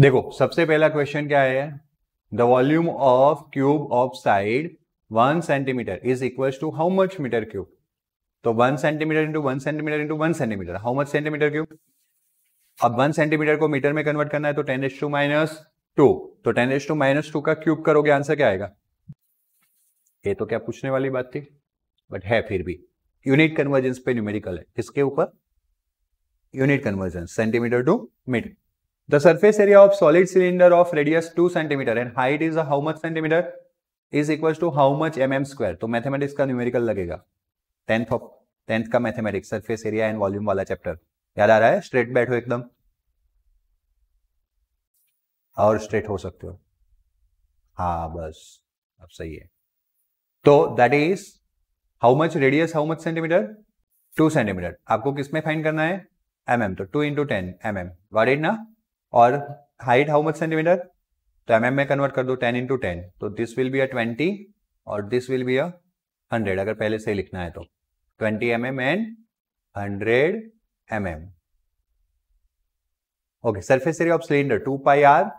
देखो सबसे पहला क्वेश्चन क्या है the volume of cube of side one centimetre is equal to how much metre cube तो one centimetre into one centimetre into one centimetre how much centimetre cube अब one centimetre को metre में convert करना है तो ten raise to minus two तो ten raise to minus two का cube करोगे आंसर क्या आएगा ये तो क्या पूछने वाली बात थी बट है फिर भी यूनिट कन्वर्जेंस पे न्यूमेरिकल है किसके ऊपर unit convergence centimetre to metre surface area of solid cylinder of radius two centimetre and height is how much centimetre is equal to how much M m square तो mathematics का numerical लगेगा tenth of tenth का mathematics surface area and volume वाला chapter याद आ रहा है straight बैठो एकदम और स्ट्रेट हो सकते हो हा बस अब सही है तो that is how much radius how much centimetre two centimetre आपको किसमें फाइन करना है एम mm, तो two into ten m m what it ना और हाइट हाउ मच सेंटीमीटर तो एम में कन्वर्ट कर दो टेन इंटू टेन तो this will be a twenty और this will be a hundred अगर पहले से लिखना है तो twenty m M and hundred m m okay surface area of cylinder two pi r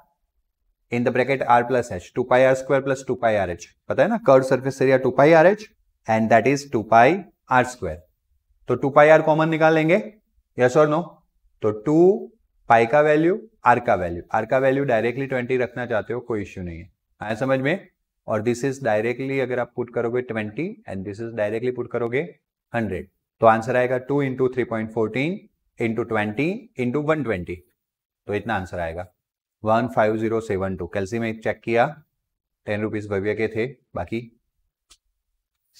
in the bracket r plus h two pi r square plus two pi r h पता है ना curve surface area two pi r h and that is two pi r square तो two pi r common निकाल लेंगे yes और no तो two pi का value r का वैल्यू आर का वैल्यू डायरेक्टली ट्वेंटी रखना चाहते हो कोई इश्यू नहीं है आया समझ में और दिस इज डायरेक्टली अगर आप पुट करोगे twenty and this is directly put करोगे हंड्रेड तो आंसर आएगा two into three point fourteen into twenty into one twenty तो इतना आंसर आएगा one five zero seven two calci में चेक किया टेन रुपीज भव्य के थे बाकी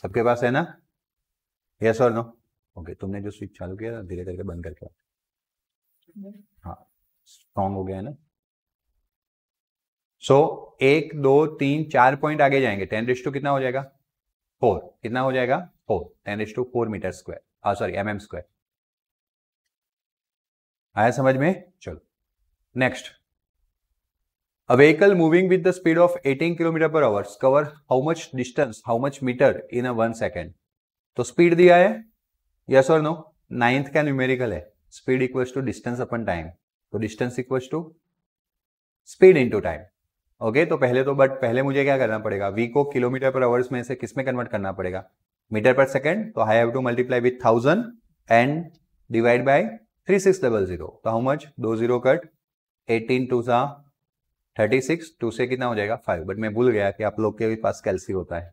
सबके पास है ना यस और नो ओके तुमने जो स्विच चालू किया था धीरे करके बंद करके स्ट्रांग हो गया है ना सो so, एक दो तीन चार पॉइंट आगे जाएंगे टेन रिश टू कितना हो जाएगा फोर कितना हो जाएगा four ten raise to four metre square sorry m m square आया समझ में चलो next a vehicle moving with the speed of 18 kilometre per hours cover how much distance how much metre in a one second तो speed दिया है yes और no ninth का numerical है speed equals to distance upon time तो distance equal to speed into time okay तो पहले तो बट पहले मुझे क्या करना पड़ेगा वी को किलोमीटर पर आवर्स में से किस में कन्वर्ट करना पड़ेगा मीटर पर सेकेंड तो I have to multiply with thousand and divide by three six double zero तो how much two zero cut eighteen two सा थर्टी सिक्स टू से कितना हो जाएगा फाइव बट मैं भूल गया कि आप लोग के भी पास कैल्सी होता है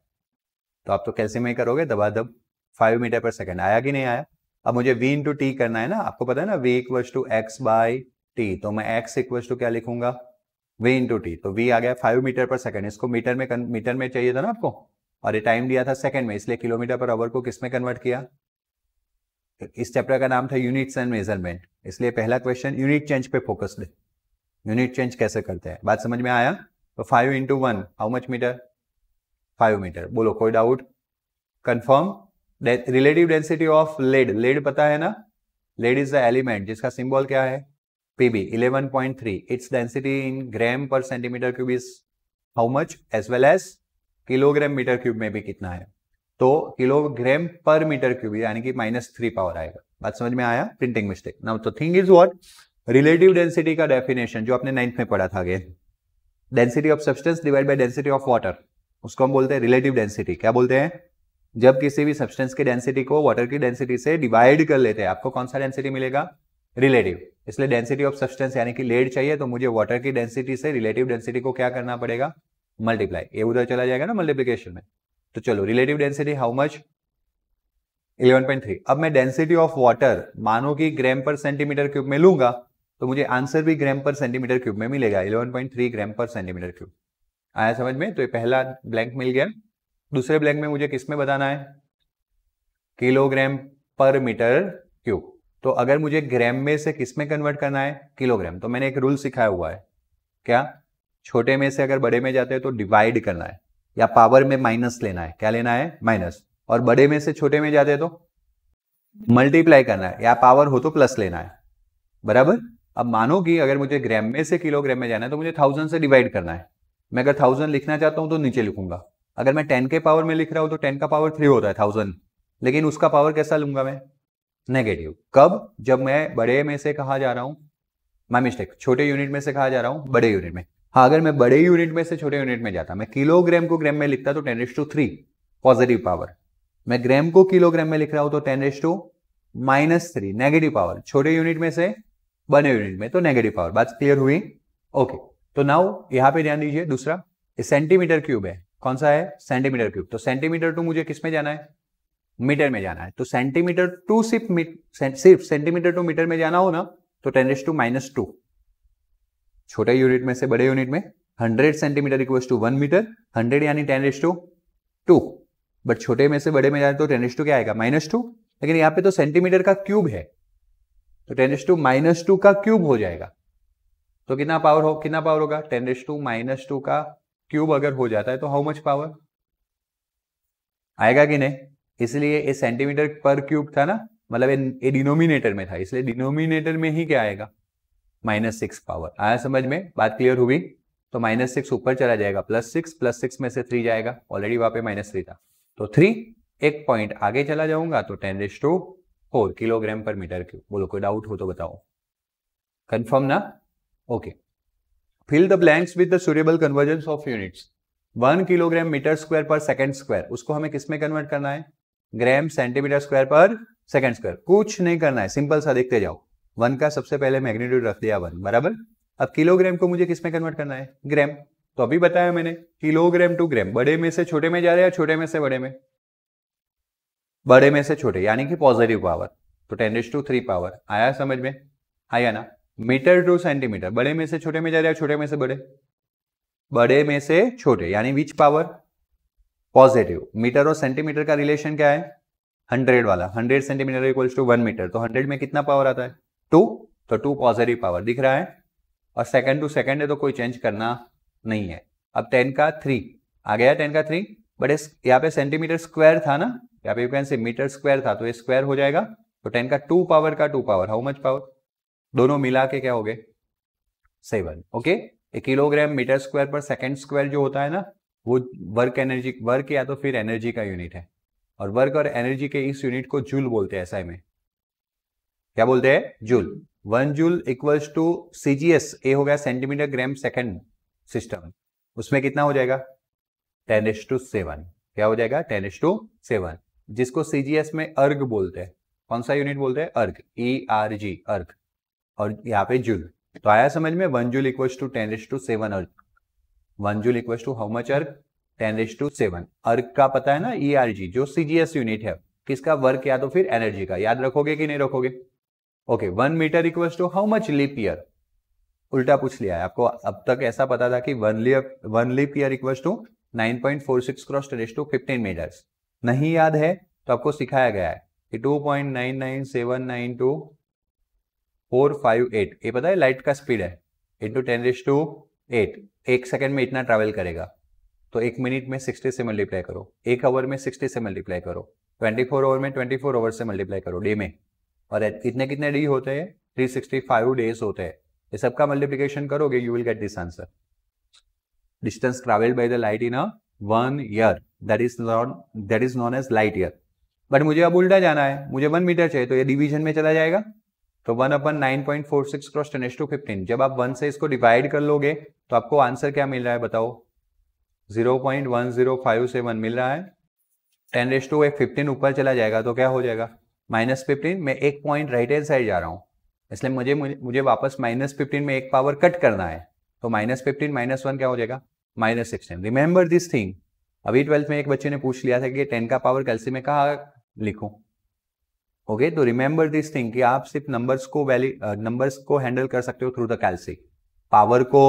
तो आप तो कैल्सी में ही करोगे दबा दब फाइव मीटर पर सेकेंड आया कि नहीं आया अब मुझे वी इंटू टी करना है ना आपको पता है ना v equals to x by t तो मैं एक्स इक्वल टू क्या लिखूंगा वी इंटू टी तो वी आ गया फाइव मीटर पर सेकंड इसको मीटर में मीटर में चाहिए था ना आपको और ये टाइम दिया था सेकंड में इसलिए किलोमीटर पर आवर को किसमें कन्वर्ट किया तो इस चैप्टर का नाम था यूनिट्स एंड मेजरमेंट इसलिए पहला क्वेश्चन यूनिट चेंज पे फोकस्ड यूनिट चेंज कैसे करते हैं बात समझ में आया तो five into one how much metre five metre बोलो कोई doubt confirm relative density of lead lead पता है ना लेड इज द एलिमेंट जिसका सिंबल क्या है Pb 11.3. Its density in gram per centimeter cube is how much as well as kilogram metre cube में भी कितना है तो किलोग्राम पर मीटर क्यूब यानी कि माइनस थ्री पावर आएगा बात समझ में आया प्रिंटिंग मिस्टेक नाउ तो thing is what relative density का डेफिनेशन जो आपने नाइन्थ में पढ़ा था again density of substance divide by density of water उसको हम बोलते हैं रिलेटिव डेंसिटी क्या बोलते हैं जब किसी भी सब्सटेंस की डेंसिटी को वाटर की डेंसिटी से डिवाइड कर लेते हैं आपको कौन सा डेंसिटी मिलेगा रिलेटिव इसलिए डेंसिटी ऑफ सब्सटेंस यानी कि लेड चाहिए तो मुझे वाटर की डेंसिटी से रिलेटिव डेंसिटी को क्या करना पड़ेगा मल्टीप्लाई ये उधर चला जाएगा ना मल्टीप्लीकेशन में तो चलो रिलेटिव डेंसिटी हाउ मच 11.3 अब मैं डेंसिटी ऑफ वाटर मानो कि ग्राम पर सेंटीमीटर क्यूब में लूंगा तो मुझे आंसर भी ग्राम पर सेंटीमीटर क्यूब में मिलेगा 11.3 ग्राम पर सेंटीमीटर क्यूब आया समझ में तो ये पहला ब्लैंक मिल गया दूसरे ब्लैंक में मुझे किस में बताना है किलोग्राम पर मीटर क्यूब तो अगर मुझे ग्राम में से किस में कन्वर्ट करना है किलोग्राम तो मैंने एक रूल सिखाया हुआ है क्या छोटे में से अगर बड़े में जाते हैं तो डिवाइड करना है या पावर में माइनस लेना है क्या लेना है माइनस और बड़े में से छोटे में जाते हैं तो मल्टीप्लाई करना है या पावर हो तो प्लस लेना है बराबर अब मानो कि अगर मुझे ग्राम में से किलोग्राम में जाना है तो मुझे थाउजेंड से डिवाइड करना है मैं अगर थाउजेंड लिखना चाहता हूं तो नीचे लिखूंगा अगर मैं टेन के पावर में लिख रहा हूँ तो टेन का पावर थ्री होता है थाउजेंड लेकिन उसका पावर कैसा लूंगा मैं नेगेटिव कब जब मैं बड़े में से कहा जा रहा हूं माई मिस्टेक छोटे यूनिट में से कहा जा रहा हूं बड़े यूनिट में हाँ अगर मैं बड़े यूनिट में से छोटे यूनिट में जाता मैं किलोग्राम को ग्राम में लिखता तो ten to three positive power मैं ग्राम को किलोग्राम में लिख रहा हूं तो ten to minus three negative power छोटे यूनिट में से बड़े यूनिट में तो नेगेटिव पावर बात क्लियर हुई ओके तो नाउ यहां पे ध्यान दीजिए दूसरा सेंटीमीटर क्यूब है कौन सा है सेंटीमीटर क्यूब तो सेंटीमीटर टू मुझे किसमें जाना है मीटर में जाना है तो सेंटीमीटर टू सिर्फ सिर्फ सेंटीमीटर टू मीटर में जाना हो ना तो ten raise to minus two छोटे यूनिट में से बड़े यूनिट में hundred centimetre equal to one metre hundred यानी ten raise to two but छोटे में से बड़े में जाए तो टेन रेस टू क्या आएगा माइनस टू लेकिन यहाँ पे तो सेंटीमीटर का क्यूब है तो ten raise to minus two का क्यूब हो जाएगा तो कितना पावर हो कितना पावर होगा ten raise to minus two का क्यूब अगर हो जाता है तो हाउ मच पावर आएगा कि नहीं इसलिए ये सेंटीमीटर पर क्यूब था ना मतलब ये डिनोमिनेटर में था इसलिए डिनोमिनेटर में ही क्या आएगा माइनस सिक्स पावर आया समझ में बात क्लियर हुई तो माइनस सिक्स ऊपर चला जाएगा प्लस सिक्स प्लस सिक्स में से थ्री जाएगा ऑलरेडी वहां पे माइनस थ्री था तो थ्री एक पॉइंट आगे चला जाऊंगा तो ten raise to four kilogram per metre cube बोलो कोई डाउट हो तो बताओ कन्फर्म ना okay fill the blanks with the suitable convergence of units one kilogram metre square per second square उसको हमें किसमें कन्वर्ट करना है gram centimetre square per second square कुछ नहीं करना है सिंपल सा देखते जाओ वन का सबसे पहले मैग्नीट्यूड रख दिया वन बराबर अब किलोग्राम को मुझे किस में कन्वर्ट करना है ग्राम तो अभी बताया मैंने किलोग्राम टू ग्राम बड़े में से छोटे में जा रहे हैं छोटे में से बड़े में बड़े में से छोटे यानी कि पॉजिटिव पावर तो ten raise to three power आया समझ में आया ना मीटर टू सेंटीमीटर बड़े में से छोटे में जा रहे हैं छोटे में से बड़े बड़े में से छोटे यानी विच पावर पॉजिटिव मीटर और सेंटीमीटर का रिलेशन क्या है हंड्रेड वाला hundred centimetre equals to one metre तो हंड्रेड में कितना पावर आता है टू तो टू पॉजिटिव पावर दिख रहा है और सेकंड टू सेकंड है तो कोई चेंज करना नहीं है अब टेन का थ्री आ गया टेन का थ्री बट इस यहाँ पे सेंटीमीटर स्क्वायर था ना यहाँ पे you can say metre square था तो ये स्क्वायर हो जाएगा तो टेन का टू पावर का two power how much power दोनों मिला के क्या हो गए सेवन ओके एक kilogram metre square per second square जो होता है ना वो वर्क एनर्जी वर्क या तो फिर एनर्जी का यूनिट है और वर्क और एनर्जी के इस यूनिट को जूल बोलते हैं एसआई में क्या बोलते हैं joule one joule equals to CGS ए हो गया सेंटीमीटर ग्राम सेकेंड सिस्टम उसमें कितना हो जाएगा टेन एस टू सेवन क्या हो जाएगा टेन एस टू सेवन जिसको सीजीएस में अर्ग बोलते हैं कौन सा यूनिट बोलते हैं अर्ग ई e आर जी अर्ग और यहाँ पे जूल तो आया समझ में one joule equals to ten raise to seven erg one joule equal to how much erg ten raise to seven erg का पता है ना ई आर जी जो सीजीएस यूनिट है किसका वर्क या तो फिर एनर्जी का याद रखोगे कि नहीं रखोगे okay one metre equal to how much leap year उल्टा पूछ लिया है आपको अब तक ऐसा पता था कि one leap one leap year equal to nine point four six cross ten raise to fifteen metre नहीं याद है तो आपको सिखाया गया है कि two point nine nine seven nine two four five eight ये पता है लाइट का स्पीड है into ten raise to eight एक सेकेंड में इतना ट्रैवल करेगा तो एक मिनट में सिक्सटी से मल्टीप्लाई करो एक आवर में सिक्सटी से मल्टीप्लाई करो ट्वेंटी फोर आवर में ट्वेंटी फोर आवर से मल्टीप्लाई करो डे में और कितने कितने डे होते हैं थ्री सिक्सटी फाइव डेज होते हैं ये सबका मल्टीप्लीकेशन करोगे you will get this answer distance travel by the light in a one year that is known that is known as light year but मुझे अब उल्टा जाना है मुझे वन मीटर चाहिए तो ये डिवीजन में चला जाएगा तो one upon nine point four six cross ten to fifteen जब आप वन से इसको डिवाइड कर लोगे तो आपको आंसर क्या मिल रहा है बताओ 0.1057 मिल रहा है टेन रेस टू फिफ्टीन ऊपर चला जाएगा तो क्या हो जाएगा माइनस फिफ्टीन मैं एक पॉइंट राइट हैंड साइड जा रहा हूँ इसलिए मुझे मुझे वापस माइनस फिफ्टीन में एक पावर कट करना है तो माइनस फिफ्टीन माइनस वन क्या हो जाएगा minus sixteen remember this thing अभी ट्वेल्थ में एक बच्चे ने पूछ लिया था कि टेन का पावर कैलसी में कहा लिखूं ओके तो रिमेंबर दिस थिंग कि आप सिर्फ नंबर्स को वैल्यू नंबर्स uh, को हैंडल कर सकते हो थ्रू द कैलसी पावर को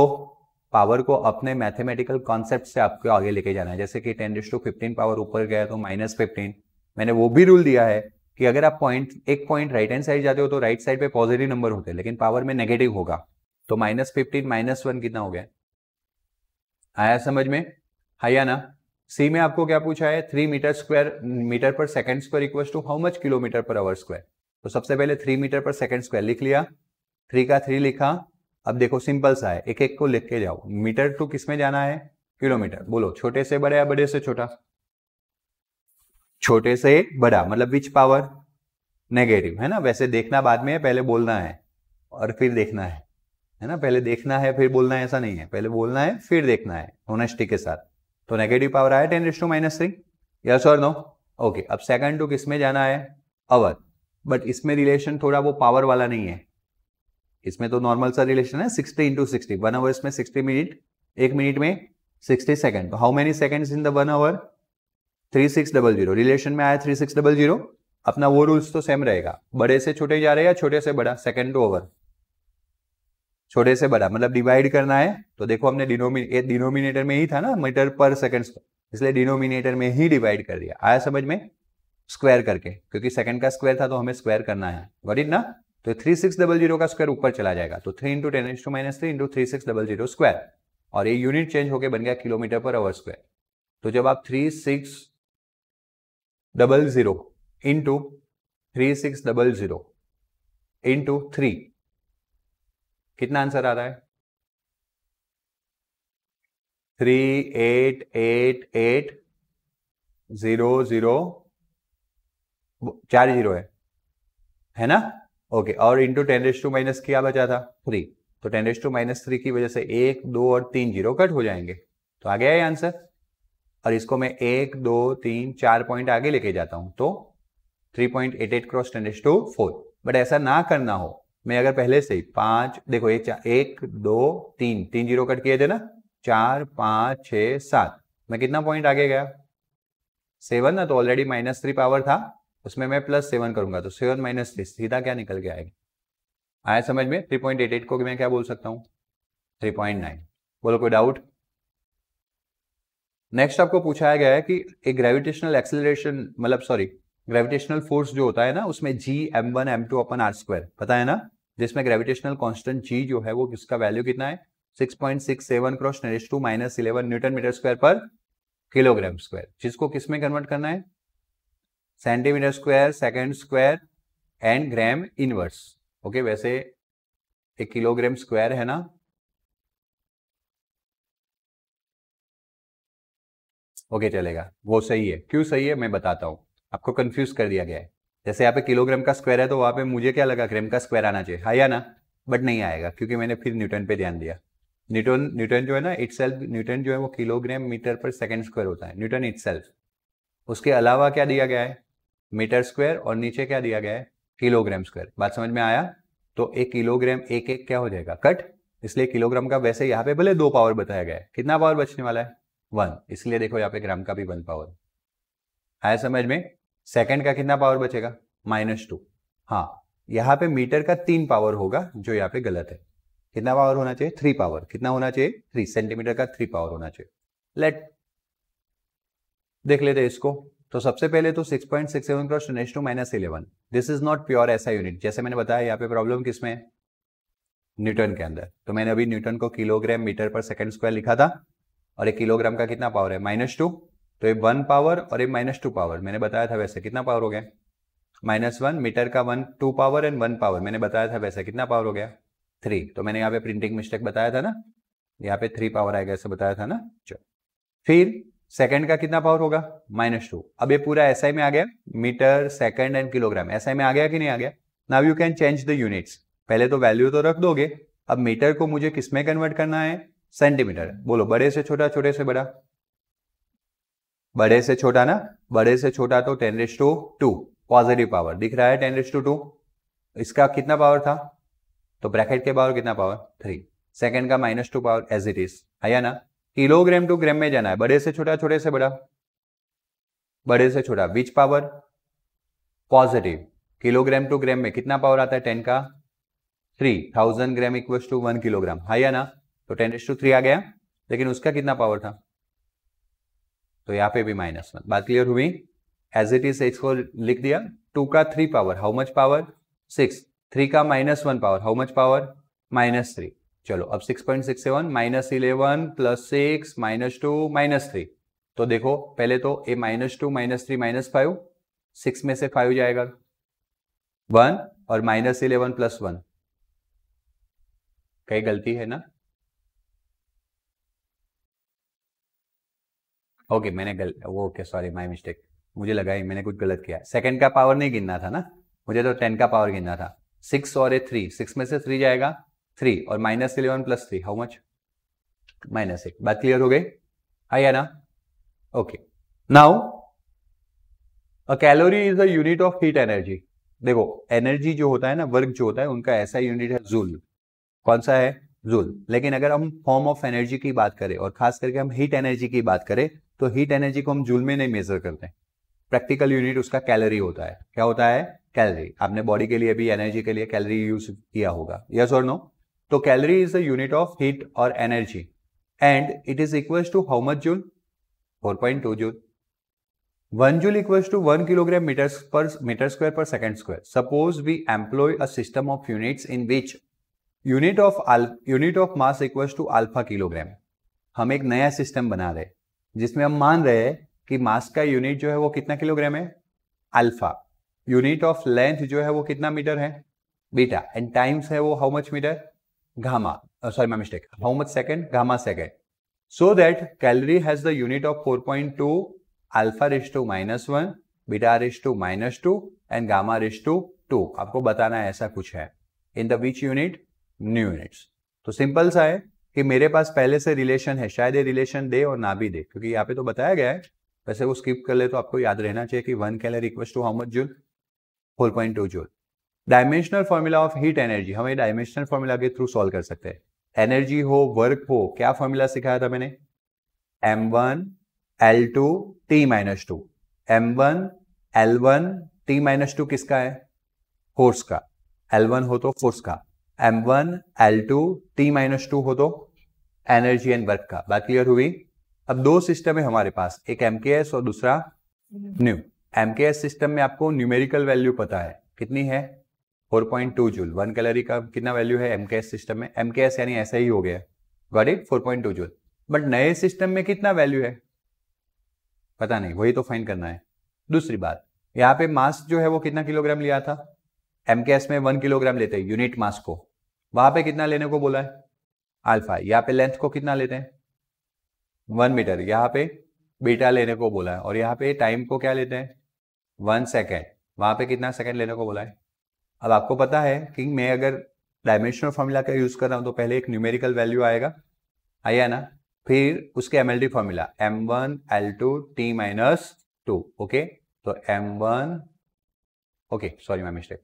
पावर को अपने मैथमेटिकल कॉन्सेप्ट से आपको आगे लेके जाना है जैसे कि ten raise to fifteen power ऊपर गया तो माइनस फिफ्टीन मैंने वो भी रूल दिया है कि अगर आप पॉइंट एक पॉइंट राइट हैंड साइड जाते हो तो राइट साइड पे पॉजिटिव नंबर होते हैं लेकिन पावर में नेगेटिव होगा तो माइनस फिफ्टीन माइनस वन कितना हो गया आया समझ में आया हाँ ना सी में आपको क्या पूछा है three metre square metre per second square equal to how much kilometre per hour square तो सबसे पहले three metre per second square लिख लिया थ्री का थ्री लिखा अब देखो सिंपल सा है एक एक को लिख के जाओ मीटर टू किस में जाना है किलोमीटर बोलो छोटे से बड़े या बड़े से छोटा छोटे से बड़ा मतलब विच पावर नेगेटिव है ना वैसे देखना बाद में है पहले बोलना है और फिर देखना है है ना पहले देखना है फिर बोलना है ऐसा नहीं है पहले बोलना है फिर देखना है होनेस्टी के साथ तो नेगेटिव पावर आया ten raise to minus three yes और नो ओके अब सेकंड टू किस में जाना है अवर बट इसमें रिलेशन थोड़ा वो पावर वाला नहीं है इसमें तो नॉर्मल सा रिलेशन है sixty into sixty one hour इसमें सिक्सटी मिनट एक मिनट में sixty second how many seconds in the one hour three six double zero relation में आया थ्री सिक्स डबल जीरो अपना वो रूल्स तो सेम रहेगा बड़े से छोटे जा रहे या छोटे से बड़ा सेकेंड टू ओवर छोटे से बड़ा मतलब डिवाइड करना है तो देखो हमने डिनोमिनेटर में ही था ना मीटर पर सेकेंड इसलिए डिनोमिनेटर में ही डिवाइड कर दिया आया समझ में स्क्वायर करके क्योंकि सेकंड का स्क्वायर था तो हमें स्क्वायर करना है गॉट इट ना तो थ्री सिक्स डबल जीरो का स्क्वायर ऊपर चला जाएगा तो three into ten into minus three into three six double zero square और ये यूनिट चेंज होकर बन गया किलोमीटर पर आवर स्क्वायर तो जब आप three six double zero into three six double zero into three कितना आंसर आ रहा है three eight eight eight zero zero चार जीरो है है ना ओके okay, और into ten raise to minus क्या बचा था थ्री तो ten raise to minus three की वजह से एक दो और तीन जीरो कट हो जाएंगे तो आ गया है आंसर और इसको मैं एक दो तीन चार पॉइंट आगे लेके जाता हूं तो three point eight eight cross ten raise to four but ऐसा ना करना हो मैं अगर पहले से पांच देखो एक चार एक दो तीन तीन जीरो कट किए थे ना चार पांच छ सात मैं कितना पॉइंट आगे गया सेवन ना तो ऑलरेडी माइनस थ्री पावर था उसमें मैं प्लस सेवन करूंगा तो सेवन माइनस थ्री सीधा क्या निकल के आएगा आया समझ में थ्री पॉइंट एट एट को मैं क्या बोल सकता हूँ थ्री पॉइंट नाइन बोलो कोई डाउट नेक्स्ट आपको पूछा गया है कि एक ग्रेविटेशनल एक्सेलरेशन मतलब सॉरी ग्रेविटेशनल फोर्स जो होता है ना उसमें G M one M two upon R square पता है ना जिसमें ग्रेविटेशनल कॉन्स्टेंट जी जो है वो किसका वैल्यू कितना है six six point seven cross two minus eleven newton metre square per kilogram square जिसको किसमें कन्वर्ट करना है centimetre square second square and gram inverse okay वैसे एक किलोग्राम स्क्वायर है ना ओके okay, चलेगा वो सही है क्यों सही है मैं बताता हूँ आपको कंफ्यूज कर दिया गया है जैसे यहाँ पे किलोग्राम का स्क्वायर है तो वहाँ पे मुझे क्या लगा ग्राम का स्क्वायर आना चाहिए आया हाँ ना बट नहीं आएगा क्योंकि मैंने फिर न्यूटन पे ध्यान दिया न्यूटन न्यूटन जो है ना इट न्यूटन जो है वो kilogram metre per second square होता है न्यूटन इट उसके अलावा क्या दिया गया है मीटर स्क्वायर और नीचे क्या दिया गया है किलोग्राम स्क्वायर बात समझ में आया तो एक किलोग्राम एक एक क्या हो जाएगा कट इसलिए किलोग्राम का वैसे यहाँ पे भले दो पावर बताया गया है कितना पावर बचने वाला है वन इसलिए देखो यहाँ पे ग्राम का भी वन पावर आया समझ में सेकंड का कितना पावर बचेगा माइनस टू हाँ यहाँ पे मीटर का तीन पावर होगा जो यहाँ पे गलत है कितना पावर होना चाहिए थ्री पावर कितना होना चाहिए थ्री सेंटीमीटर का थ्री पावर होना चाहिए लेट देख लेते इसको तो सबसे पहले तो 6.67 point six seven cross ten to minus eleven this is not pure ऐसा यूनिट जैसे मैंने बताया यहाँ पे प्रॉब्लम किसमें न्यूटन के अंदर तो मैंने अभी न्यूटन को kilogram metre per second square लिखा था और एक किलोग्राम का कितना पावर है माइनस टू तो ये वन पावर और ये माइनस टू पावर मैंने बताया था वैसे कितना पावर हो गया माइनस वन मीटर का one two power and one power मैंने बताया था वैसे कितना पावर हो गया थ्री तो मैंने यहाँ पे प्रिंटिंग मिस्टेक बताया था ना यहाँ पे थ्री पावर आएगा ऐसे बताया था ना चलो फिर सेकंड का कितना पावर होगा माइनस टू अब ये पूरा एसआई में आ गया metre second and kilogram SI में आ गया कि नहीं आ गया now you can change the units पहले तो वैल्यू तो रख दोगे अब मीटर को मुझे किसमें कन्वर्ट करना है सेंटीमीटर बोलो बड़े से छोटा छोटे से बड़ा बड़े से छोटा ना बड़े से छोटा तो ten raise to two positive power दिख रहा है टेन रेस टू टू इसका कितना पावर था तो ब्रैकेट के पावर कितना पावर थ्री सेकेंड का minus two power as it is आया ना किलोग्राम टू ग्राम में जाना है बड़े से छोटा छोटे से बड़ा बड़े से छोटा which power positive kilogram to gram में कितना पावर आता है टेन का three thousand gram equal to one kilogram हाई है ना तो टेन एस टू थ्री आ गया लेकिन उसका कितना पावर था तो यहाँ पे भी माइनस वन बात क्लियर हुई एज इट इज एक्स को लिख दिया टू का three power how much power six three का minus one power how much power minus three चलो अब 6.67 point six seven minus eleven plus six minus two minus three तो देखो पहले तो ए minus two minus three minus five six में से फाइव जाएगा वन और माइनस इलेवन प्लस वन कई गलती है ना ओके मैंने गल वो ओके सॉरी माय मिस्टेक मुझे लगा ही मैंने कुछ गलत किया सेकंड का पावर नहीं गिनना था ना मुझे तो टेन का पावर गिनना था सिक्स और ए थ्री सिक्स में से थ्री जाएगा थ्री और minus eleven plus three how much minus eight बात क्लियर हो गई आई है ना okay now uh calorie is a unit of heat energy देखो एनर्जी जो होता है ना वर्क जो होता है उनका ऐसा यूनिट है जूल कौन सा है जूल लेकिन अगर हम फॉर्म ऑफ एनर्जी की बात करें और खास करके हम हीट एनर्जी की बात करें तो हीट एनर्जी को हम जूल में नहीं मेजर करते प्रैक्टिकल यूनिट उसका कैलोरी होता है क्या होता है कैलोरी आपने बॉडी के लिए भी एनर्जी के लिए कैलोरी यूज किया होगा यस और नो तो calorie is the unit of heat और energy and it is equal to how much joule 4.2 joule one joule equal to one kilogram metre per metre square per second square suppose we employ a system of units in which unit of unit of mass equals to alpha kilogram हम एक नया system बना रहे जिसमें हम मान रहे हैं कि मास का यूनिट जो है वो कितना किलोग्राम है अल्फा यूनिट ऑफ लेंथ जो है वो कितना मीटर है बीटा एंड टाइम्स है वो how much metre gamma. Uh, sorry, my mistake. How much second? Gamma second. So that calorie has the unit of 4.2 alpha raised to minus 1, beta raised to minus 2 and gamma raised to 2. आपको बताना है ऐसा कुछ है in the which unit new units तो simple सा है कि मेरे पास पहले से रिलेशन है शायद ये रिलेशन दे और ना भी दे क्योंकि यहाँ पे तो बताया गया है वैसे वो स्किप कर ले तो आपको याद रहना चाहिए कि one calorie equal to how much joule four point two joule dimensional formula of heat energy हम ये डायमेंशनल फॉर्मूला के थ्रू सॉल्व कर सकते हैं एनर्जी हो वर्क हो क्या फॉर्मूला सिखाया था मैंने M one L two T minus two M one L one T minus two किसका है फोर्स का एल वन हो तो फोर्स का M one L two T minus two हो तो एनर्जी एंड वर्क का बात क्लियर हुई अब दो सिस्टम है हमारे पास एक एम के एस और दूसरा new M K S system में आपको न्यूमेरिकल वैल्यू पता है कितनी है four point two joule one calorie का कितना वैल्यू है एमकेएस सिस्टम में एमकेएस यानी ऐसा ही हो गया got it two joule but नए सिस्टम में कितना वैल्यू है पता नहीं वही तो फाइन करना है दूसरी बात यहाँ पे मास जो है वो कितना किलोग्राम लिया था एमकेएस में वन किलोग्राम लेते हैं यूनिट मास को वहां पे कितना लेने को बोला है अल्फा यहाँ पे लेंथ को कितना लेते हैं वन मीटर यहाँ पे बीटा लेने को बोला है और यहाँ पे टाइम को क्या लेते हैं वन सेकेंड वहां पे कितना सेकेंड लेने को बोला है अब आपको पता है कि मैं अगर डायमेंशनल फॉर्मूला का यूज़ कर रहा हूँ तो पहले एक न्यूमेरिकल वैल्यू आएगा आया ना फिर उसके M L D formula M one L two T minus two okay तो M one okay sorry my mistake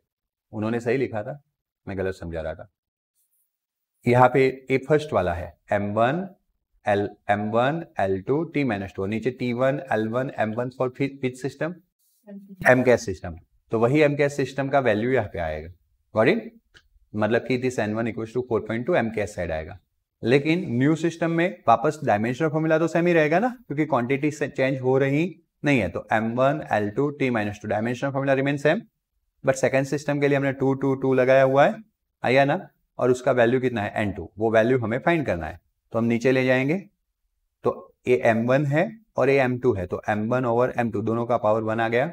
उन्होंने सही लिखा था मैं गलत समझा रहा था यहाँ पे ए फर्स्ट वाला है M one L M one L two T minus two नीचे T one L one M one for pitch system M कैस सिस्टम तो वही एम सिस्टम का वैल्यू यहाँ पे आएगा गॉडिंग मतलब कि this N one equal to four point two M side आएगा लेकिन न्यू सिस्टम में वापस डायमेंशनल फॉर्मूला तो सेम ही रहेगा ना क्योंकि क्वांटिटी चेंज हो रही नहीं है तो M one L two T minus two dimensional formula remain same but second system के लिए हमने टू टू टू लगाया हुआ है आया ना और उसका वैल्यू कितना है एन टू वो वैल्यू हमें फाइंड करना है तो हम नीचे ले जाएंगे तो ए एम वन है और ए एम टू है तो M one over M two दोनों का पावर वन आ गया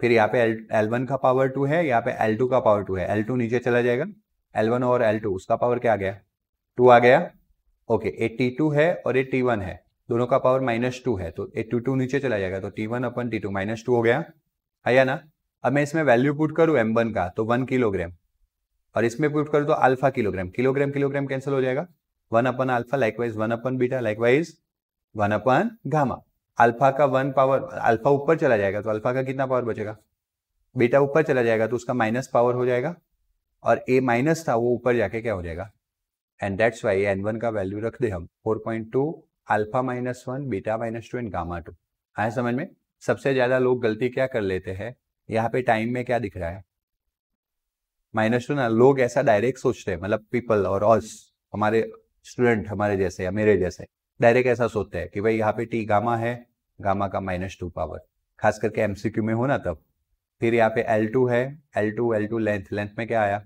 फिर यहाँ पे एल वन का पावर टू है यहाँ पे एल टू का पावर टू है एल टू नीचे चला जाएगा एल वन और एल टू उसका पावर क्या आ गया टू आ गया ओके ए टी टू है और ए टी वन है दोनों का पावर माइनस टू है तो ए टू टू नीचे चला जाएगा तो T one upon T two minus two हो गया है या ना अब मैं इसमें वैल्यू पुट करूँ एम वन का तो वन किलोग्राम और इसमें पुट करूँ तो alpha kilogram kilogram kilogram cancel हो जाएगा one upon alpha likewise one upon beta likewise one upon gamma alpha का वन पावर अल्फा ऊपर चला जाएगा तो अल्फा का कितना पावर बचेगा बेटा ऊपर चला जाएगा तो उसका माइनस पावर हो जाएगा और ए माइनस था वो ऊपर जाके क्या हो जाएगा and that's why N one का वैल्यू रख दे हम four point two alpha minus one beta minus two and gamma two आए समझ में सबसे ज्यादा लोग गलती क्या कर लेते हैं यहाँ पे टाइम में क्या दिख रहा है माइनस टू ना लोग ऐसा डायरेक्ट सोचते हैं मतलब पीपल और ऑल्स हमारे स्टूडेंट हमारे जैसे या मेरे जैसे डायरेक्ट ऐसा सोचते हैं कि भाई यहाँ पे टी गामा है गामा का माइनस टू पावर खास करके एमसीक्यू में हो ना तब फिर यहाँ पे एल टू है L two L two length length में क्या आया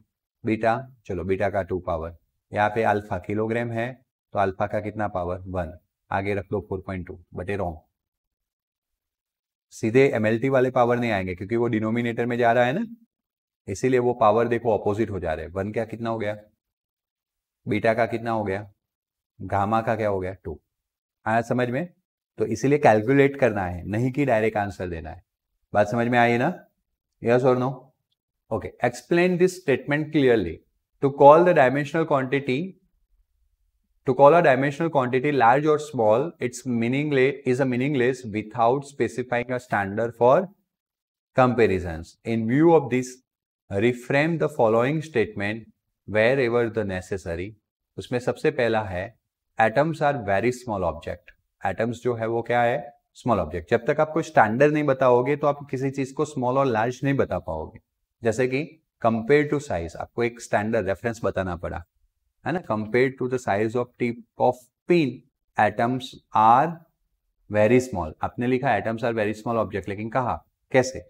बीटा चलो बीटा का टू पावर यहाँ पे अल्फा किलोग्राम है तो अल्फा का कितना पावर वन आगे रख लो फोर पॉइंट टू बटे रॉन्ग सीधे एम वाले पावर नहीं आएंगे क्योंकि वो डिनोमिनेटर में जा रहा है ना इसीलिए वो पावर देखो ऑपोजिट हो जा रहे वन क्या कितना हो गया बीटा का कितना हो गया घामा का क्या हो गया टू आया समझ में तो इसीलिए कैलकुलेट करना है नहीं कि डायरेक्ट आंसर देना है बात समझ में आई ना यस और no okay explain this statement clearly to call the dimensional quantity to call a dimensional quantity large और small it's meaning is a meaningless without specifying standard for comparison in view of this reframe the following statement wherever the necessary उसमें सबसे पहला है atoms are very small object atoms जो है वो क्या है स्मॉल ऑब्जेक्ट जब तक आपको स्टैंडर्ड नहीं बताओगे तो आप किसी चीज को स्मॉल और लार्ज नहीं बता पाओगे जैसे कि कंपेयर टू साइज आपको एक स्टैंडर्ड रेफरेंस बताना पड़ा है ना compare to the size of tip of pin atoms are very small आपने लिखा atoms are very small object लेकिन कहा कैसे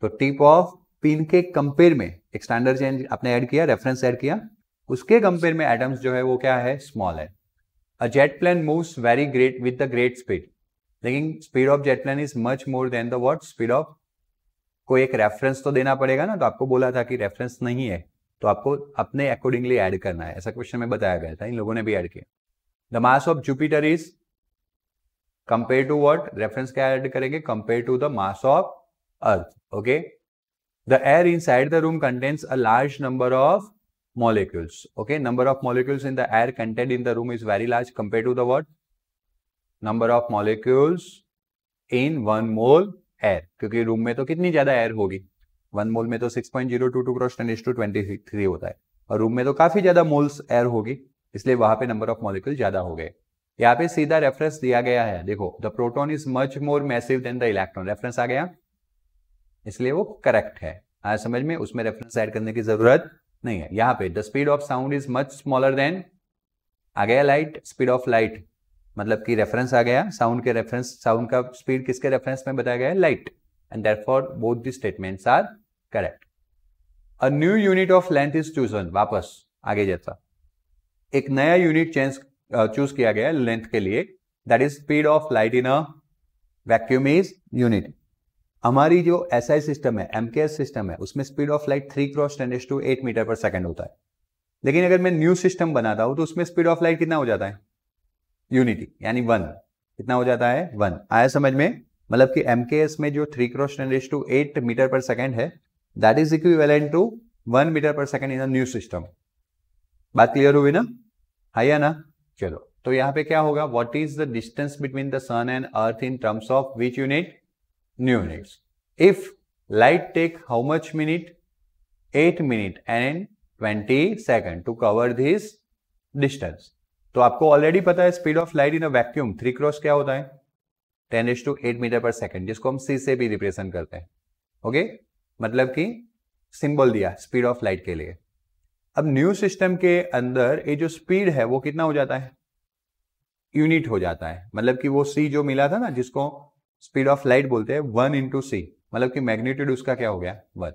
तो टिप ऑफ पिन के कंपेयर में एक स्टैंडर्ड चेंज आपने ऐड किया रेफरेंस ऐड किया उसके कंपेयर में एटम्स जो है वो क्या है स्मॉल है a jet plane moves very great with the great speed लेकिन speed of jet plane is much more than the what speed of को एक रेफरेंस तो देना पड़ेगा ना तो आपको बोला था कि रेफरेंस नहीं है तो आपको अपने अकॉर्डिंगली ऐड करना है ऐसा क्वेश्चन में बताया गया था इन लोगों ने भी ऐड किया the mass of Jupiter is compare to what reference क्या ऐड करेंगे compare to the mass of Earth okay the air inside the room contains a large number of molecules. Okay, number of molecules in the air contained in the room is very large compared to the what? Number of molecules in one mole air. kyunki room में तो कितनी zyada air hogi one mole में तो 6.022 cross 10 to 23 होता है और room में तो काफी ज्यादा मोल्स एयर होगी इसलिए वहां पे नंबर ऑफ मॉलिक्यूल ज्यादा हो गए यहाँ पे सीधा रेफरेंस दिया गया है देखो the proton is much more massive than the electron reference आ गया इसलिए वो करेक्ट है आज हाँ, समझ में उसमें रेफरेंस एड करने की जरूरत नहीं है यहाँ पे the speed of sound is much smaller than आ गया लाइट स्पीड ऑफ लाइट मतलब कि रेफरेंस आ गया साउंड के रेफरेंस साउंड का स्पीड किसके रेफरेंस में बताया गया light and therefore both the statements are correct a new unit of length is chosen वापस आगे जैसा एक नया यूनिट चेंज चूज किया गया लेंथ के लिए that is speed of light in a vacuum is unit हमारी जो एस SI सिस्टम है एम सिस्टम है उसमें speed of light three cross ten to eight metre per second होता है लेकिन अगर मैं न्यू सिस्टम बनाता हूं तो उसमें स्पीड ऑफ लाइट कितना हो जाता है यूनिटी यानी वन कितना हो जाता है वन आया समझ में मतलब कि एम में जो three cross ten to eight metre per second है that is equivalent to one metre per second in a new system बात क्लियर हुई ना हाइया या ना चलो तो यहाँ पे क्या होगा what is the distance between the sun and earth in terms of which unit new units. If light take how much minute? 8 minute and 20 second to cover this distance. तो आपको ऑलरेडी पता है speed of light in a vacuum three cross क्या होता है ten H to eight metre per second जिसको हम सी से भी रिप्रेजेंट करते हैं ओके okay? मतलब कि सिंबल दिया स्पीड ऑफ लाइट के लिए अब न्यू सिस्टम के अंदर ये जो स्पीड है वो कितना हो जाता है यूनिट हो जाता है मतलब कि वो सी जो मिला था ना जिसको स्पीड ऑफ लाइट बोलते हैं वन इंटू सी मतलब कि मैग्नीट्यूड उसका क्या हो गया वन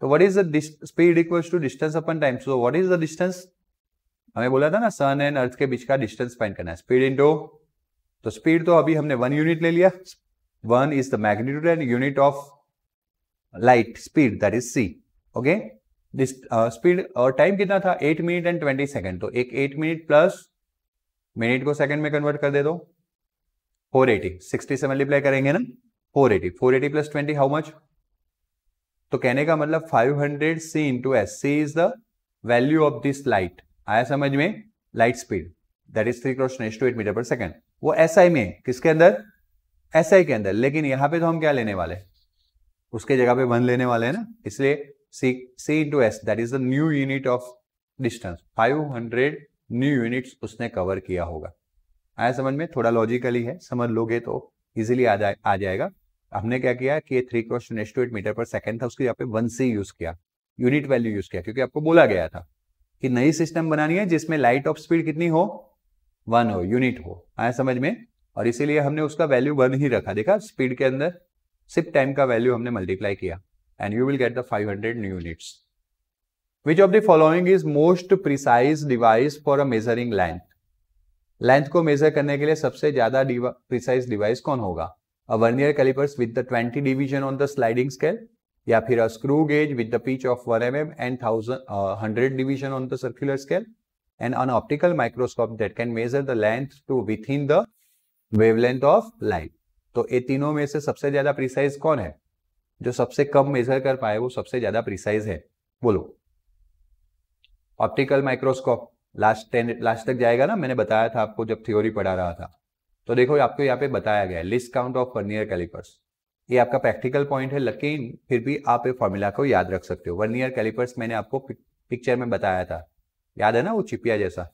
तो what is the speed equals to distance upon time so what is the distance हमें बोला था ना सन एंड अर्थ के बीच का डिस्टेंस फाइंड करना है स्पीड इंटू तो स्पीड तो अभी हमने वन यूनिट ले लिया one is the magnitude and unit of light speed that is C okay speed और टाइम कितना था eight minute and twenty second तो एक एट मिनट प्लस मिनट को सेकेंड में कन्वर्ट कर दे दो फोर एटी सिक्सटी से मल्टीप्लाई करेंगे ना four eighty four eighty plus twenty how much तो कहने का मतलब five hundred C into S C is the value of this light आया समझ में light speed that is three cross next to eight metre per second वो S I में किसके अंदर एस आई के अंदर लेकिन यहां पे तो हम क्या लेने वाले उसके जगह पे वन लेने वाले हैं ना इसलिए C C into S that is the new unit of distance 500 new units उसने कवर किया होगा आया समझ में थोड़ा लॉजिकली है समझ लोगे तो इजिली आ जाए आ जाएगा हमने क्या किया कि ये three cross next to eight metre per second था उसकी यहाँ पे वन से यूज किया यूनिट वैल्यू यूज किया क्योंकि आपको बोला गया था कि नई सिस्टम बनानी है जिसमें लाइट ऑफ स्पीड कितनी हो वन हो यूनिट हो आया समझ में और इसीलिए हमने उसका वैल्यू वन ही रखा देखा स्पीड के अंदर सिर्फ टाइम का वैल्यू हमने मल्टीप्लाई किया and you will get the five hundred units which of the following is most precise device for a measuring line length को मेजर करने के लिए सबसे ज्यादा प्रिसाइज डिवाइस कौन होगा a vernier callipers with the 20 division on the sliding scale या फिर a screw gauge with the pitch of 1 mm and 1000 hundred division on the circular scale and and an optical microscope that can measure the length to within the wavelength of light तो ये तीनों में से सबसे ज्यादा precise कौन है जो सबसे कम मेजर कर पाए वो सबसे ज्यादा प्रिसाइज है बोलो optical microscope last ten last तक जाएगा ना मैंने बताया था आपको जब थ्योरी पढ़ा रहा था तो देखो आपको यहाँ पे बताया गया है least count of vernier callipers ये आपका प्रैक्टिकल पॉइंट है लेकिन फिर भी आप ये फॉर्मूला को याद रख सकते हो वर्नियर कैलिपर्स मैंने आपको पिक्चर में बताया था याद है ना वो चिपिया जैसा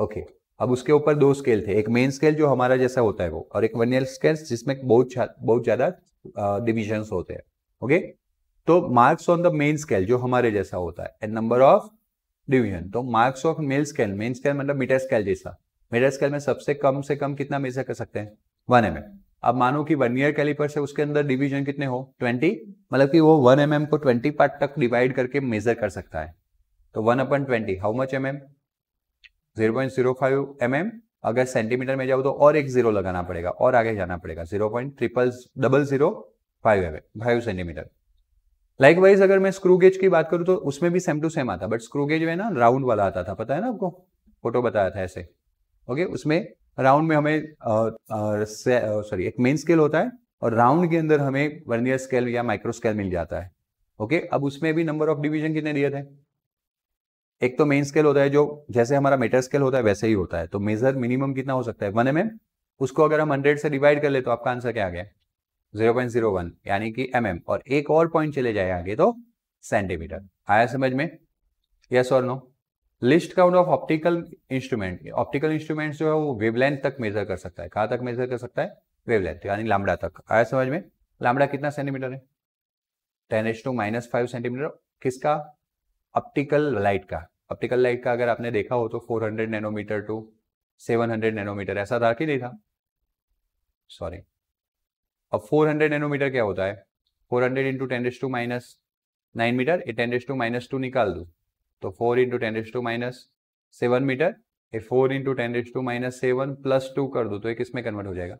ओके अब उसके ऊपर दो स्केल थे एक मेन स्केल जो हमारा जैसा होता है वो और एक वर्नियर स्केल जिसमें बहुत बहुत ज्यादा डिविजन्स होते हैं ओके तो marks on the main scale जो हमारे जैसा होता है एंड नंबर ऑफ डिवीजन तो marks of main scale main scale मतलब मीटर स्केल जैसा मीटर स्केल में सबसे कम से कम कितना मेजर कर सकते हैं वन एम अब मानो कि वन ईयर कैलिपर से उसके अंदर डिवीजन कितने हो ट्वेंटी मतलब कि वो वन एम को ट्वेंटी पार्ट तक डिवाइड करके मेजर कर सकता है तो one upon twenty how much M M zero point zero five M M अगर सेंटीमीटर में जाओ तो और एक जीरो लगाना पड़ेगा और आगे जाना पड़ेगा zero point triple double zero five M M five centimetre likewise अगर मैं स्क्रू गेज की बात करूँ तो उसमें भी सेम टू सेम आता बट स्क्रू गेज में ना राउंड वाला आता था पता है ना आपको फोटो बताया था ऐसे ओके उसमें राउंड में हमें सॉरी एक मेन स्केल होता है और राउंड के अंदर हमें वर्नियर स्केल या माइक्रो स्केल मिल जाता है ओके अब उसमें भी नंबर ऑफ डिवीजन कितने दिए थे एक तो मेन स्केल होता है जो जैसे हमारा मीटर स्केल होता है वैसे ही होता है तो मेजर मिनिमम कितना हो सकता है वन एम mm? उसको अगर हम हंड्रेड से डिवाइड कर ले तो आपका आंसर क्या आ गया 0.01 यानी कि एम mm, और एक और पॉइंट चले जाए आगे तो सेंटीमीटर आया समझ में यस और no least count of optical instrument optical instrument जो है वो वेवलेंथ तक मेजर कर सकता है कहाँ तक मेजर कर सकता है वेवलेंथ यानी लामड़ा तक आया समझ में लामड़ा कितना सेंटीमीटर है ten H to minus five centimetre किसका ऑप्टिकल लाइट का ऑप्टिकल लाइट का अगर आपने देखा हो तो four hundred nanometre to seven hundred nanometre ऐसा था कि नहीं था सॉरी अब 400 नैनोमीटर क्या होता है 400 hundred into ten to minus nine metre a ten to minus two निकाल दूँ तो four into ten to minus seven metre a four into ten to minus seven plus two कर दूँ तो ये किसमें कन्वर्ट हो जाएगा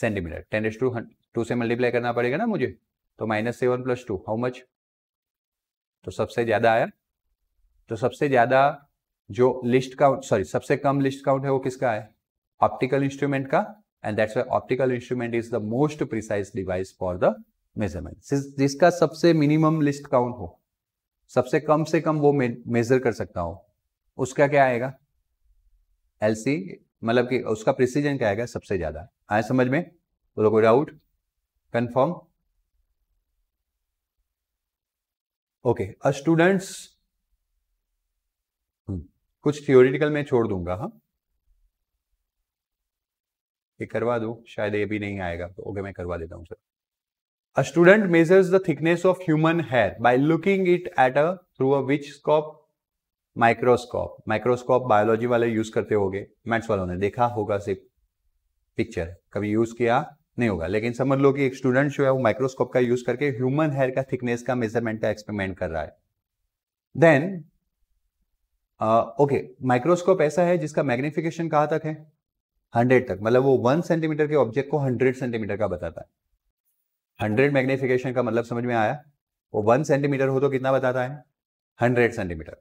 सेंटीमीटर टेन टू टू से मल्टीप्लाई करना पड़ेगा ना मुझे तो minus seven plus two how much तो सबसे ज़्यादा आया तो सबसे ज़्यादा जो लिस्ट काउंट सॉरी सबसे कम लिस्ट काउंट है वो किसका है ऑप्टिकल इंस्ट्रूमेंट का and that's why optical instrument is the most precise device for the जिसका सबसे मिनिमम लिस्ट काउंट हो सबसे कम से कम वो मेजर कर सकता हो उसका क्या आएगा एल सी मतलब कि उसका प्रिसीजन क्या आएगा सबसे ज्यादा आए समझ में बोलो कोई डाउट कंफर्म ओके स्टूडेंट्स कुछ थियोरिटिकल मैं छोड़ दूंगा हाँ ये करवा दो शायद ये भी नहीं आएगा तो ओके मैं करवा देता हूँ sir a student measures the thickness of human hair by looking it at a through a which scope microscope microscope biology वाले यूज करते हो गए मैथ्स वालों ने देखा होगा सिर्फ पिक्चर कभी यूज किया नहीं होगा लेकिन समझ लो कि एक स्टूडेंट जो है वो माइक्रोस्कोप का यूज करके ह्यूमन हेयर का थिकनेस का मेजरमेंट का एक्सपेरिमेंट कर रहा है देन ओके माइक्रोस्कोप ऐसा है जिसका मैग्निफिकेशन कहाँ तक है हंड्रेड तक मतलब वो वन सेंटीमीटर के ऑब्जेक्ट को हंड्रेड सेंटीमीटर का बताता है हंड्रेड मैग्निफिकेशन का मतलब समझ में आया वो वन सेंटीमीटर हो तो कितना बताता है हंड्रेड सेंटीमीटर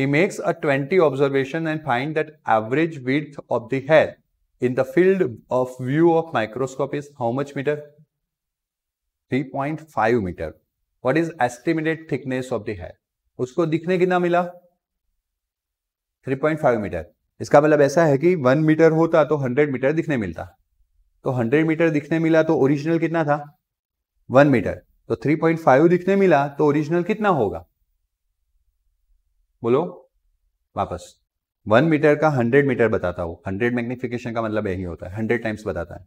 ही makes a twenty observation and find that average width of the hair in the field of view of microscope is how much metre three point five metre what is estimated thickness of the hair उसको दिखने कितना मिला three point five metre इसका मतलब ऐसा है कि one metre होता तो हंड्रेड मीटर दिखने मिलता तो हंड्रेड मीटर दिखने मिला तो ओरिजिनल कितना था वन मीटर तो थ्री पॉइंट फाइव दिखने मिला तो ओरिजिनल कितना होगा बोलो वापस वन मीटर का हंड्रेड मीटर बताता वो हंड्रेड मैग्निफिकेशन का मतलब यही होता है हंड्रेड टाइम्स बताता है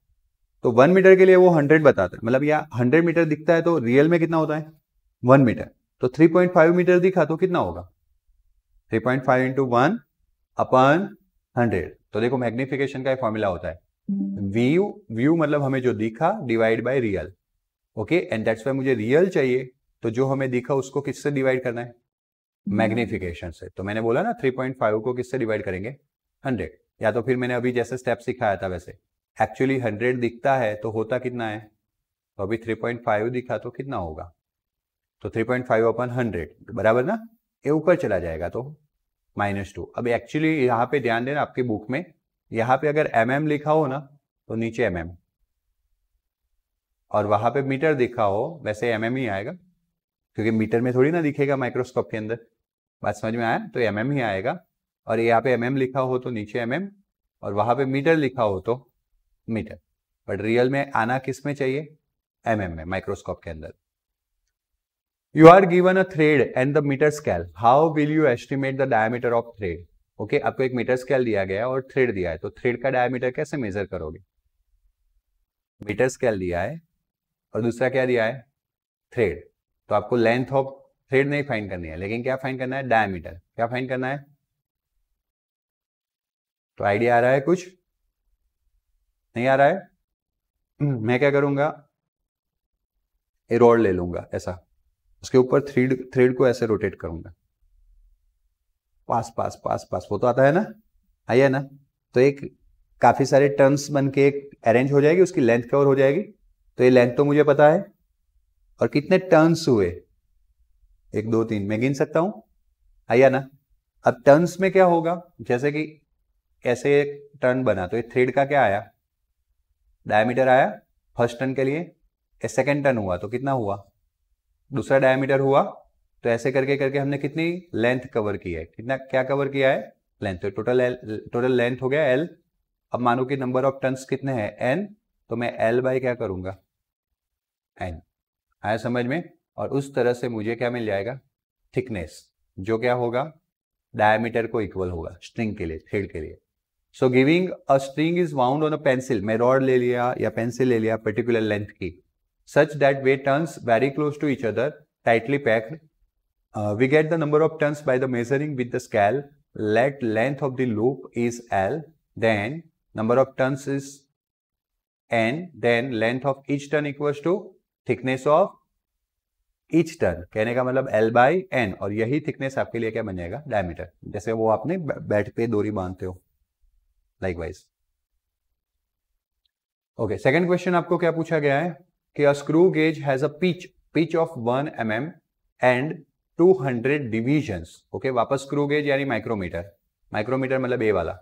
तो वन मीटर के लिए वो हंड्रेड बताता है मतलब या हंड्रेड मीटर दिखता है तो रियल में कितना होता है वन मीटर तो थ्री पॉइंट फाइव मीटर दिखा तो कितना होगा three point five into one upon hundred तो देखो मैग्निफिकेशन का एक फॉर्मूला होता है व्यू हम्म। व्यू मतलब हमें जो दिखा divide by real okay and that's why मुझे रियल चाहिए तो जो हमें दिखा उसको किससे डिवाइड करना है मैग्निफिकेशन हम्म। से तो मैंने बोला ना थ्री पॉइंट फाइव को किससे डिवाइड करेंगे हंड्रेड या तो फिर मैंने अभी जैसे स्टेप सिखाया था वैसे एक्चुअली हंड्रेड दिखता है तो होता कितना है तो अभी थ्री पॉइंट फाइव दिखा तो कितना होगा तो three point five upon hundred बराबर ना ये ऊपर चला जाएगा तो माइनस टू अब एक्चुअली यहाँ पे ध्यान देना आपकी बुक में यहाँ पे अगर एम mm लिखा हो ना तो नीचे एम mm. और वहां पे मीटर दिखा हो वैसे एम mm ही आएगा क्योंकि मीटर में थोड़ी ना दिखेगा माइक्रोस्कोप के अंदर बात समझ में आया तो एम mm ही आएगा और यहाँ पे एम mm लिखा हो तो नीचे एम mm, और वहां पे मीटर लिखा हो तो मीटर बट रियल में आना किस में चाहिए एम mm में माइक्रोस्कोप के अंदर you are given a thread and the metre scale how will you estimate the diameter of thread okay आपको एक मीटर स्केल दिया गया है और थ्रेड दिया है तो थ्रेड का डायमीटर कैसे मेजर करोगे मीटर स्केल दिया है और दूसरा क्या दिया है थ्रेड तो आपको लेंथ ऑफ थ्रेड नहीं फाइंड करनी है लेकिन क्या फाइंड करना है डायमीटर क्या फाइंड करना है तो आइडिया आ रहा है कुछ नहीं आ रहा है मैं क्या करूंगा ए रॉड ले लूंगा ऐसा उसके ऊपर थ्रीड थ्रेड को ऐसे रोटेट करूंगा पास पास पास पास वो तो आता है ना आइए ना तो एक काफी सारे टर्न्स बन के एक अरेंज हो जाएगी उसकी लेंथ कवर हो जाएगी तो ये लेंथ तो मुझे पता है और कितने टर्न्स हुए एक दो तीन मैं गिन सकता हूं आइए ना अब टर्न्स में क्या होगा जैसे कि ऐसे एक टर्न बना तो ये थ्रेड का क्या आया डायमीटर आया फर्स्ट टर्न के लिए सेकेंड टर्न हुआ तो कितना हुआ दूसरा डायमीटर हुआ तो ऐसे करके करके हमने कितनी लेंथ कवर की है कितना क्या कवर किया है लेंथ तो टोटल टोटल लेंथ हो गया एल अब मानो कि नंबर ऑफ टर्न्स कितने हैं एन तो मैं एल बाय क्या करूंगा एन आया समझ में और उस तरह से मुझे क्या मिल जाएगा थिकनेस जो क्या होगा डायमीटर को इक्वल होगा स्ट्रिंग के लिए थ्रेड के लिए so giving a string is wound on a pencil मैं रॉड ले लिया या पेंसिल ले लिया पर्टिकुलर लेंथ की such that weight turns very close to each other, tightly packed. Uh, we get the number of turns by the measuring with the scale. Let length of the loop is L, then number of turns is N, then length of each turn equals to thickness of each turn कहने का मतलब L by N और यही thickness आपके लिए क्या बन जाएगा डायमीटर जैसे वो आपने बैट पे दोरी बांधते हो likewise okay second question आपको क्या पूछा गया है कि screw gauge has a pitch pitch of one M M and two hundred division okay वापस स्क्रू गेज यानी माइक्रोमीटर माइक्रोमीटर मतलब ए वाला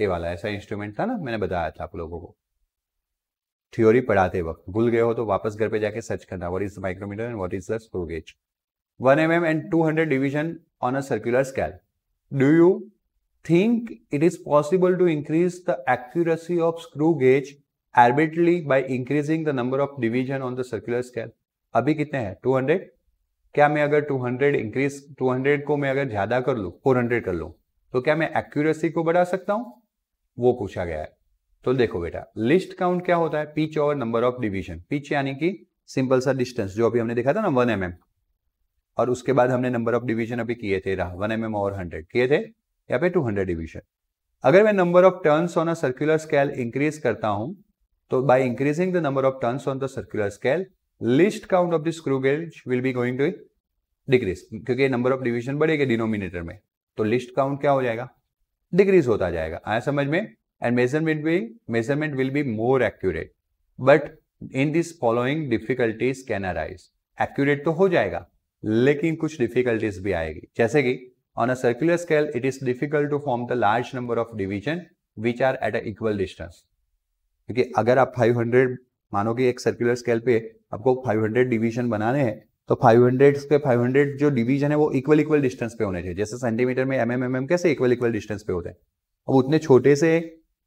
ए वाला ऐसा इंस्ट्रूमेंट था ना मैंने बताया था आप लोगों को थ्योरी पढ़ाते वक्त भूल गए हो तो वापस घर पे जाके सर्च करना what is micrometre and what is the screw gauge one M M and two hundred division on a circular scale do you think it is possible to increase the accuracy of screw gauge arbitrarily by increasing the number of division on the circular scale. अभी कितने हैं 200 क्या मैं अगर 200 increase 200 को मैं अगर ज्यादा कर लूँ 400 कर लू तो क्या मैं एक्यूरेसी को बढ़ा सकता हूं वो पूछा गया है तो देखो बेटा लिस्ट काउंट क्या होता है पिच और नंबर ऑफ डिवीजन पिच यानी कि सिंपल सा डिस्टेंस जो अभी हमने देखा था ना वन एम mm. और उसके बाद हमने नंबर ऑफ डिवीजन अभी किए थे रहा वन एम mm और हंड्रेड किए थे या फिर टू हंड्रेड डिवीजन अगर मैं number of turns on a circular scale increase करता हूं तो by increasing the number of turns on the circular scale least count of the screw gauge will be going to decrease क्योंकि number of division बढ़ेगा denominator में तो list count क्या हो जाएगा डिक्रीज होता जाएगा आया समझ में एंड मेजरमेंट भी measurement will be more accurate but in this following difficulties can arise accurate तो हो जाएगा लेकिन कुछ डिफिकल्टीज भी आएगी जैसे कि on a circular scale it is difficult to form the large number of division which are at a equal distance क्योंकि अगर आप 500 मानो कि एक सर्कुलर स्केल पे आपको 500 डिवीजन बनाने हैं तो 500 पे 500 जो डिवीजन है वो इक्वल इक्वल डिस्टेंस पे होने चाहिए जैसे सेंटीमीटर में एम एम एम कैसे इक्वल इक्वल डिस्टेंस पे होते हैं अब उतने छोटे से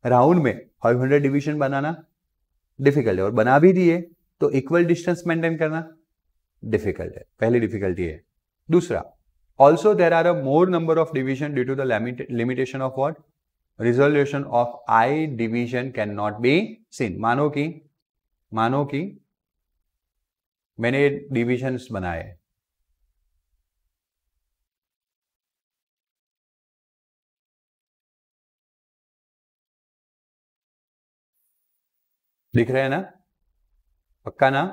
राउंड में 500 डिवीजन बनाना डिफिकल्ट है और बना भी दिए तो इक्वल डिस्टेंस मेंटेन करना डिफिकल्ट है पहली डिफिकल्टी है दूसरा also there are a more number of division due to the limitation of what resolution of eye division can not be seen मानो कि मानो कि मैंने डिविजन बनाए दिख रहे हैं ना पक्का ना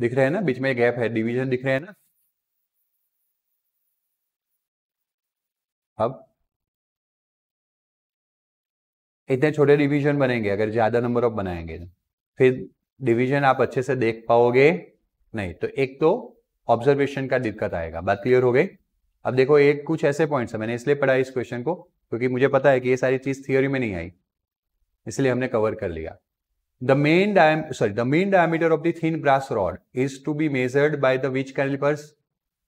दिख रहे हैं ना बीच में गैप है डिवीजन दिख रहे हैं ना अब इतने छोटे डिवीजन बनेंगे अगर ज्यादा नंबर ऑफ बनाएंगे तो। फिर डिवीजन आप अच्छे से देख पाओगे नहीं तो एक तो ऑब्जर्वेशन का दिक्कत आएगा बात क्लियर हो गई अब देखो एक कुछ ऐसे पॉइंट्स है मैंने इसलिए पढ़ा इस क्वेश्चन को क्योंकि मुझे पता है कि ये सारी चीज थियोरी में नहीं आई इसलिए हमने कवर कर लिया The main diam sorry, the main diameter of the thin brass rod is to be measured by the which calipers?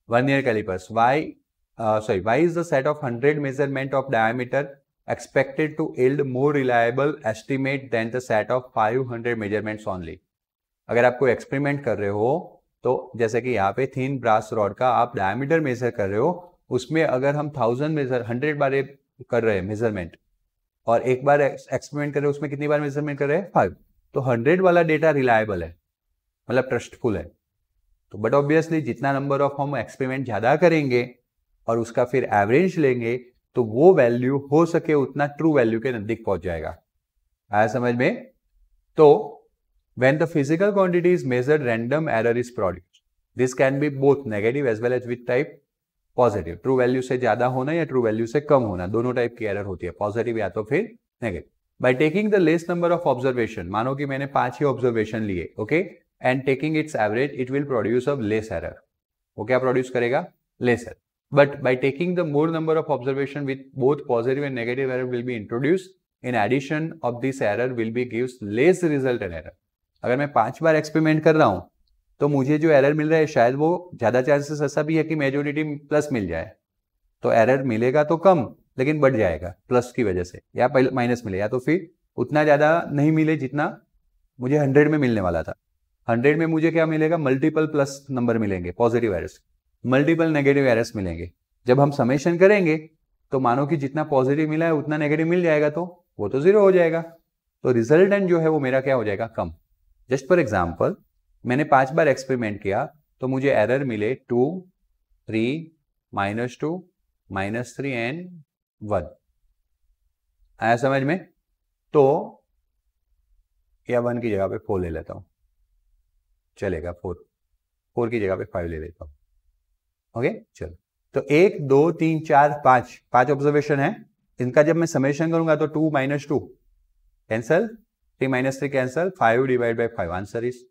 Vernier calipers. Why? Uh, sorry, why is the set of 100 measurement of diameter expected to yield more reliable estimate than the set of 500 measurements only? अगर आप कोई experiment कर रहे हो तो जैसे कि यहाँ पे थीन ब्रास रॉड का आप डायमीटर मेजर कर रहे हो उसमें अगर हम थाउजेंड मेजर हंड्रेड बार कर रहे हैं मेजरमेंट और एक बार एक्सपेरिमेंट कर रहे हो उसमें कितनी बार मेजरमेंट कर रहे हैं फाइव तो हंड्रेड वाला डेटा रिलायबल है मतलब ट्रस्टफुल है तो बट ऑब्वियसली जितना नंबर ऑफ हम एक्सपेरिमेंट ज़्यादा करेंगे और उसका फिर एवरेज लेंगे तो वो वैल्यू हो सके उतना ट्रू वैल्यू के नज़दीक पहुंच जाएगा आया समझ में तो when the physical quantity is measured random error is produce this can be both negative as well as with type positive true value से ज़्यादा होना या ट्रू वैल्यू से कम होना दोनों टाइप की एरर होती है पॉजिटिव या तो फिर negative by taking the less number of observation मानो कि मैंने पांच ही ऑब्जर्वेशन लिए okay and taking its average it will produce a less error वो क्या प्रोड्यूस करेगा less error but by taking the more number of observation with both positive and negative error will be introduce in addition of this error will be gives less result and error अगर मैं पांच बार experiment कर रहा हूं तो मुझे जो error मिल रहा है शायद वो ज्यादा चांसेस ऐसा भी है कि मेजोरिटी प्लस मिल जाए तो एरर मिलेगा तो कम लेकिन बढ़ जाएगा प्लस की वजह से या पहले माइनस मिले या तो फिर उतना ज़्यादा नहीं मिले जितना मुझे हंड्रेड में मिलने वाला था हंड्रेड में मुझे क्या मिलेगा मल्टीपल प्लस नंबर मिलेंगे positive errors multiple negative errors मिलेंगे जब हम समेशन करेंगे तो मानो कि जितना पॉजिटिव मिला है उतना नेगेटिव मिल जाएगा तो वो तो जीरो हो जाएगा तो रिजल्टेंट जो है वो मेरा क्या हो जाएगा कम जस्ट फॉर एग्जाम्पल मैंने पांच बार एक्सपेरिमेंट किया तो मुझे एरर मिले two three minus two minus three and one आया समझ में तो या वन की जगह पे फोर ले लेता हूं चलेगा फोर फोर की जगह पे फाइव ले लेता हूं ओके चलो तो एक दो तीन चार पांच पांच ऑब्जर्वेशन है इनका जब मैं समेशन करूंगा तो two minus two cancel three minus three cancel five divide by five answer is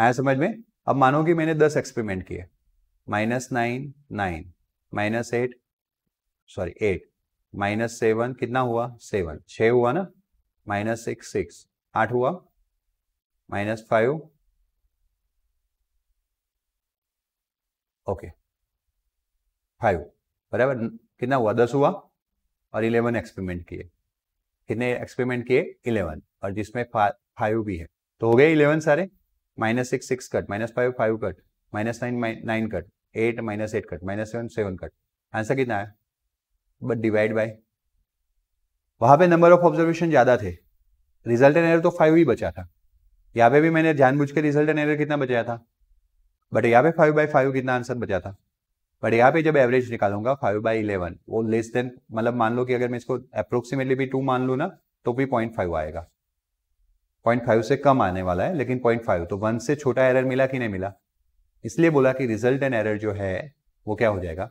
आया समझ में अब मानो कि मैंने दस एक्सपेरिमेंट किए minus nine nine minus eight sorry eight minus seven कितना हुआ सेवन छ हुआ ना माइनस सिक्स सिक्स आठ हुआ माइनस फाइव ओके फाइव बराबर कितना हुआ दस हुआ और इलेवन एक्सपेरिमेंट किए कितने एक्सपेरिमेंट किए इलेवन और जिसमें फाइव भी है तो हो गए इलेवन सारे minus six six cut minus five five cut minus nine nine cut eight minus eight cut minus seven seven cut answer कितना है बट डिवाइड बाय वहां पे नंबर ऑफ ऑब्जर्वेशन ज्यादा थे रिजल्ट एंड एरर तो five ही बचा था यहाँ पे भी मैंने जानबूझ के रिजल्ट एंड एरर कितना बचाया था बट यहाँ पे फाइव बाई फाइव कितना आंसर बचा था बट यहाँ पे जब एवरेज निकालूंगा फाइव बाई इलेवन वो लेस देन मतलब मान लो कि अगर मैं इसको अप्रोक्सीमेटली भी टू मान लू ना तो भी पॉइंट फाइव आएगा पॉइंट फाइव से कम आने वाला है लेकिन पॉइंट फाइव तो वन से छोटा एरर मिला कि नहीं मिला इसलिए बोला कि रिजल्ट एंड एरर जो है वो क्या हो जाएगा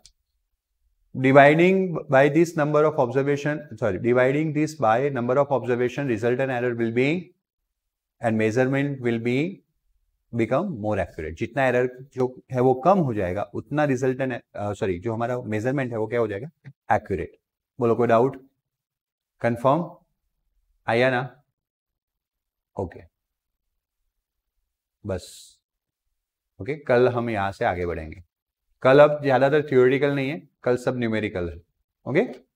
dividing by this number of observation sorry dividing this by number of observation result and error will be and measurement will be become more accurate जितना एरर जो है वो कम हो जाएगा उतना रिजल्ट एंड सॉरी जो हमारा मेजरमेंट है वो क्या हो जाएगा एक्यूरेट बोलो कोई डाउट कन्फर्म आया ना ओके okay. बस ओके okay, कल हम यहां से आगे बढ़ेंगे कल अब ज्यादातर थियोरिटिकल नहीं है कल सब न्यूमेरिकल है ओके